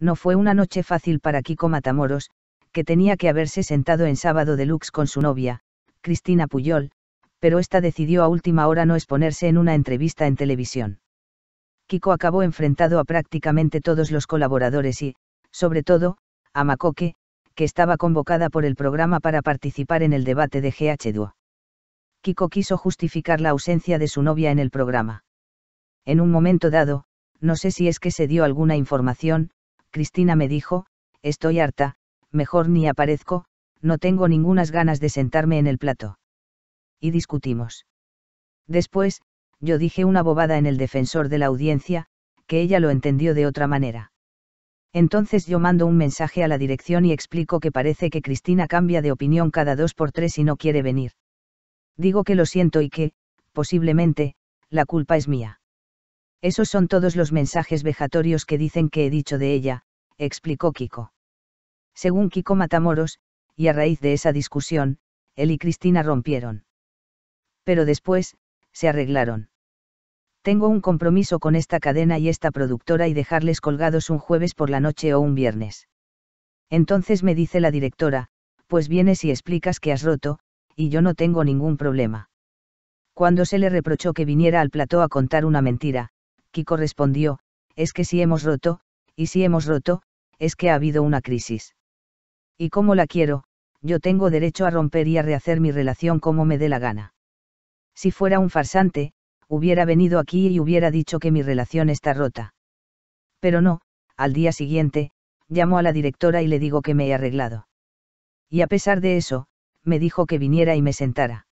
No fue una noche fácil para Kiko Matamoros, que tenía que haberse sentado en sábado deluxe con su novia, Cristina Puyol, pero esta decidió a última hora no exponerse en una entrevista en televisión. Kiko acabó enfrentado a prácticamente todos los colaboradores y, sobre todo, a Macoque, que estaba convocada por el programa para participar en el debate de GH 2 Kiko quiso justificar la ausencia de su novia en el programa. En un momento dado, no sé si es que se dio alguna información, Cristina me dijo, estoy harta, mejor ni aparezco, no tengo ningunas ganas de sentarme en el plato. Y discutimos. Después, yo dije una bobada en el defensor de la audiencia, que ella lo entendió de otra manera. Entonces yo mando un mensaje a la dirección y explico que parece que Cristina cambia de opinión cada dos por tres y no quiere venir. Digo que lo siento y que, posiblemente, la culpa es mía. Esos son todos los mensajes vejatorios que dicen que he dicho de ella, explicó Kiko. Según Kiko Matamoros, y a raíz de esa discusión, él y Cristina rompieron. Pero después, se arreglaron. Tengo un compromiso con esta cadena y esta productora y dejarles colgados un jueves por la noche o un viernes. Entonces me dice la directora, pues vienes y explicas que has roto, y yo no tengo ningún problema. Cuando se le reprochó que viniera al plató a contar una mentira, Kiko respondió, es que si hemos roto, y si hemos roto, es que ha habido una crisis. Y como la quiero, yo tengo derecho a romper y a rehacer mi relación como me dé la gana. Si fuera un farsante, hubiera venido aquí y hubiera dicho que mi relación está rota. Pero no, al día siguiente, llamo a la directora y le digo que me he arreglado. Y a pesar de eso, me dijo que viniera y me sentara.